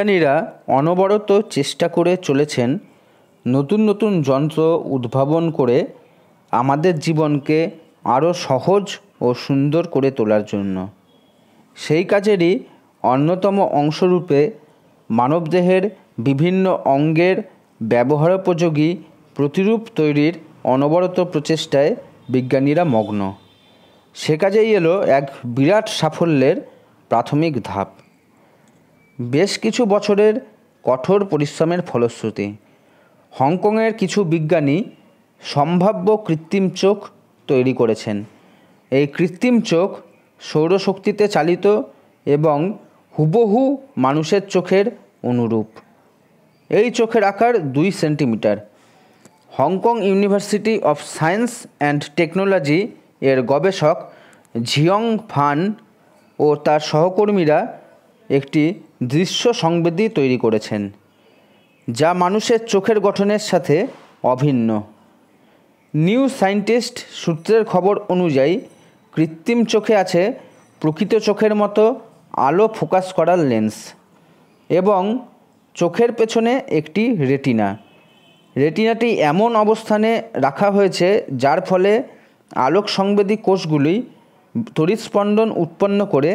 বিজ্ঞানীরা অনবরত চেষ্টা করে চলেছেন নতুন নতুন যন্ত্র উদ্ভাবন করে আমাদের জীবনকে আরও সহজ ও সুন্দর করে তোলার জন্য সেই কাজেরই অন্যতম অংশরূপে মানবদেহের বিভিন্ন অঙ্গের ব্যবহারোপযোগী প্রতিরূপ তৈরির অনবরত প্রচেষ্টায় বিজ্ঞানীরা মগ্ন সে কাজেই এলো এক বিরাট সাফল্যের প্রাথমিক ধাপ বেশ কিছু বছরের কঠোর পরিশ্রমের ফলশ্রুতি হংকংয়ের কিছু বিজ্ঞানী সম্ভাব্য কৃত্রিম চোখ তৈরি করেছেন এই কৃত্রিম চোখ সৌরশক্তিতে চালিত এবং হুবহু মানুষের চোখের অনুরূপ এই চোখের আকার দুই centimetre Hong Kong university of science and technology এর গবেষক ঝিয়ং ফান ও তার সহকর্মীরা একটি দৃশ্য সংবেদী তৈরি করেছেন যা মানুষের চোখের গঠনের সাথে অভিন্ন নিউ সায়েন্টিস্ট সূত্রের খবর অনুযায়ী কৃত্রিম চোখে আছে প্রকৃত চোখের মতো আলো ফোকাস করার লেন্স এবং চোখের পেছনে একটি রেটিনা রেটিনাটি এমন অবস্থানে রাখা হয়েছে যার ফলে আলোক সংবেদী কোষগুলি তড়িৎস্পন্দন উৎপন্ন করে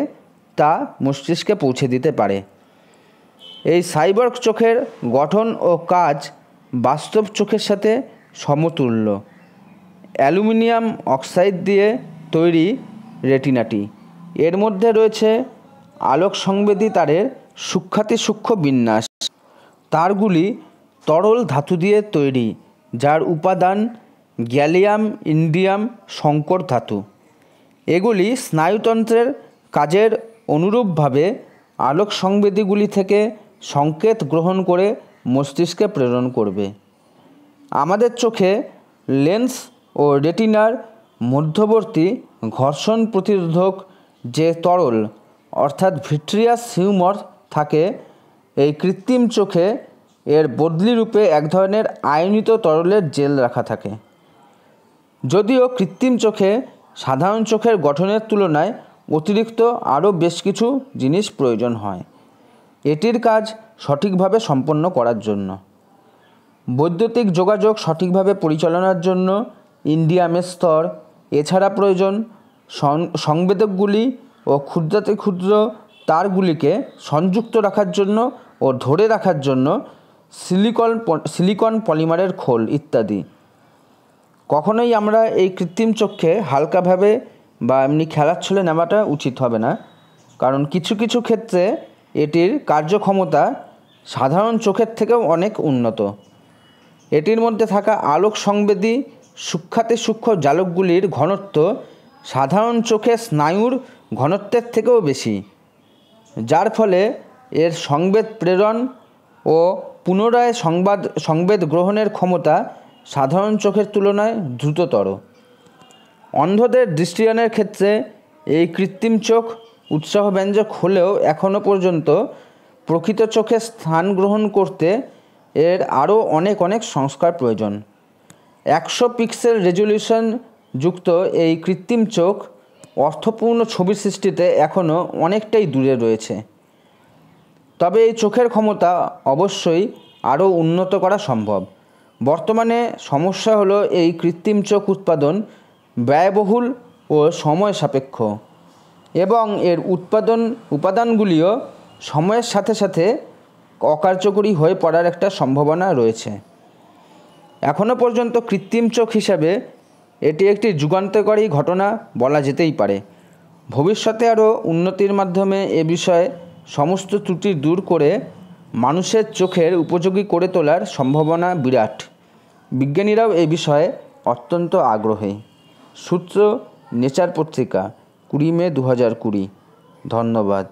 তা মস্তিষ্কে পৌঁছে দিতে পারে এই সাইবর্গ চোখের গঠন ও কাজ বাস্তব চোখের সাথে সমতুল্য অ্যালুমিনিয়াম অক্সাইড দিয়ে তৈরি রেটিনাটি এর মধ্যে রয়েছে আলোক সংবেদী তারের সূক্ষাতি সূক্ষ্ম বিন্যাস তারগুলি তরল ধাতু দিয়ে তৈরি যার উপাদান গ্যালিয়াম ইন্ডিয়াম সংকর ধাতু এগুলি স্নায়ুতন্ত্রের কাজের অনুরূপভাবে আলোক সংবেদীগুলি থেকে সংকেত গ্রহণ করে মস্তিষ্কে প্রেরণ করবে আমাদের চোখে লেন্স ও রেটিনার মধ্যবর্তী ঘর্ষণ প্রতিরোধক যে তরল অর্থাৎ ভিট্রিয়াস হিউমর থাকে এই কৃত্রিম চোখে এর বদলি রূপে এক ধরনের আয়নিত তরলের জেল রাখা থাকে যদিও কৃত্রিম চোখে সাধারণ চোখের গঠনের তুলনায় অতিরিক্ত আরও বেশ কিছু জিনিস প্রয়োজন হয় এটির কাজ সঠিকভাবে সম্পন্ন করার জন্য বৈদ্যুতিক যোগাযোগ সঠিকভাবে পরিচালনার জন্য ইন্ডিয়ামের স্তর এছাড়া প্রয়োজন সংবেদকগুলি ও ক্ষুদ্রাতে ক্ষুদ্র তারগুলিকে সংযুক্ত রাখার জন্য ও ধরে রাখার জন্য সিলিকন সিলিকন পলিমারের খোল ইত্যাদি কখনোই আমরা এই কৃত্রিম চক্ষে হালকাভাবে বা এমনি খেলার ছলে নেওয়াটা উচিত হবে না কারণ কিছু কিছু ক্ষেত্রে এটির কার্যক্ষমতা সাধারণ চোখের থেকেও অনেক উন্নত এটির মধ্যে থাকা আলোক সংবেদী সূক্ষাতে সূক্ষ্ম জালকগুলির ঘনত্ব সাধারণ চোখে স্নায়ুর ঘনত্বের থেকেও বেশি যার ফলে এর সংবেদ প্রেরণ ও পুনরায় সংবাদ সংবেদ গ্রহণের ক্ষমতা সাধারণ চোখের তুলনায় দ্রুততর অন্ধদের দৃষ্টিয়ানের ক্ষেত্রে এই কৃত্রিম চোখ উৎসাহব্যঞ্জক হলেও এখনও পর্যন্ত প্রকৃত চোখে স্থান গ্রহণ করতে এর আরও অনেক অনেক সংস্কার প্রয়োজন একশো পিক্সেল রেজলিউশন যুক্ত এই কৃত্রিম চোখ অর্থপূর্ণ ছবি সৃষ্টিতে এখনও অনেকটাই দূরে রয়েছে তবে এই চোখের ক্ষমতা অবশ্যই আরও উন্নত করা সম্ভব বর্তমানে সমস্যা হলো এই কৃত্রিম চোখ উৎপাদন ব্যয়বহুল ও সময় সাপেক্ষ এবং এর উৎপাদন উপাদানগুলিও সময়ের সাথে সাথে অকার্যকরী হয়ে পড়ার একটা সম্ভাবনা রয়েছে এখনও পর্যন্ত কৃত্রিম চোখ হিসাবে এটি একটি যুগান্তকারী ঘটনা বলা যেতেই পারে ভবিষ্যতে আরও উন্নতির মাধ্যমে এ বিষয়ে সমস্ত ত্রুটি দূর করে মানুষের চোখের উপযোগী করে তোলার সম্ভাবনা বিরাট বিজ্ঞানীরাও এ বিষয়ে অত্যন্ত আগ্রহী সূত্র নেচার পত্রিকা কুড়ি মে দু হাজার কুড়ি ধন্যবাদ